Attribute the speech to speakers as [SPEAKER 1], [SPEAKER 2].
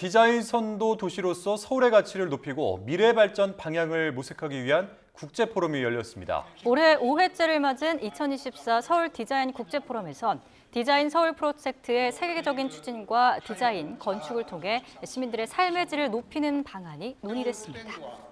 [SPEAKER 1] 디자인 선도 도시로서 서울의 가치를 높이고 미래 발전 방향을 모색하기 위한 국제 포럼이 열렸습니다.
[SPEAKER 2] 올해 5회째를 맞은 2024 서울 디자인 국제 포럼에선 디자인 서울 프로젝트의 세계적인 추진과 디자인, 건축을 통해 시민들의 삶의 질을 높이는 방안이 논의됐습니다.